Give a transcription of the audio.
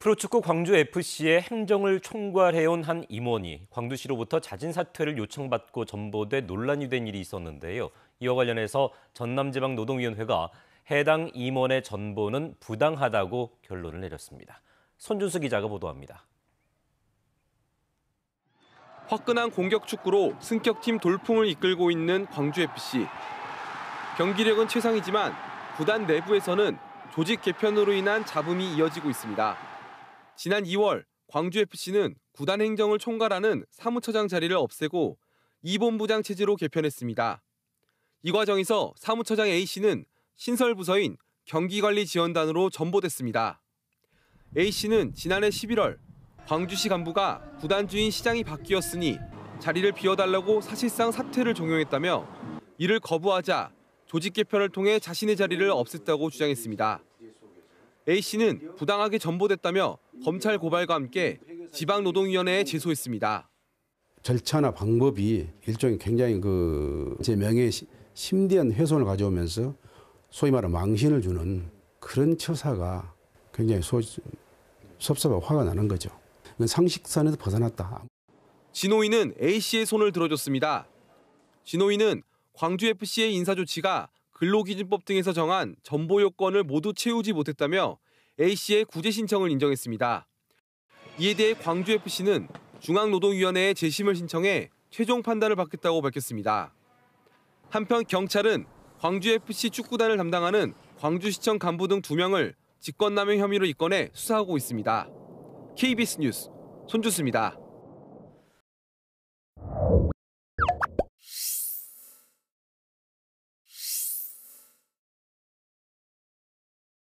프로축구 광주FC의 행정을 총괄해온 한 임원이 광주시로부터 자진 사퇴를 요청받고 전보돼 논란이 된 일이 있었는데요. 이와 관련해서 전남지방노동위원회가 해당 임원의 전보는 부당하다고 결론을 내렸습니다. 손준수 기자가 보도합니다. 화끈한 공격 축구로 승격팀 돌풍을 이끌고 있는 광주FC. 경기력은 최상이지만 구단 내부에서는 조직 개편으로 인한 잡음이 이어지고 있습니다. 지난 2월 광주FC는 구단 행정을 총괄하는 사무처장 자리를 없애고 이본부장 체제로 개편했습니다. 이 과정에서 사무처장 A씨는 신설 부서인 경기관리지원단으로 전보됐습니다. A씨는 지난해 11월 광주시 간부가 구단 주인 시장이 바뀌었으니 자리를 비워달라고 사실상 사퇴를 종용했다며 이를 거부하자 조직 개편을 통해 자신의 자리를 없앴다고 주장했습니다. A씨는 부당하게 전보됐다며 검찰 고발과 함께 지방노동위원회에 제소했습니다. 절차나 방법이 일종의 굉장히 그제명예 심대한 훼손을 가져오면서 소위 말하는 망신을 주는 그런 처사가 굉장히 소, 섭섭하고 화가 나는 거죠. 상식선에서 벗어났다. 진호이는 A씨의 손을 들어줬습니다. 진호이는 광주FC의 인사조치가 근로기준법 등에서 정한 전보요건을 모두 채우지 못했다며 A씨의 구제 신청을 인정했습니다. 이에 대해 광주FC는 중앙노동위원회에 재심을 신청해 최종 판단을 받겠다고 밝혔습니다. 한편 경찰은 광주FC 축구단을 담당하는 광주시청 간부 등 2명을 직권남용 혐의로 입건해 수사하고 있습니다. KBS 뉴스 손주수입니다.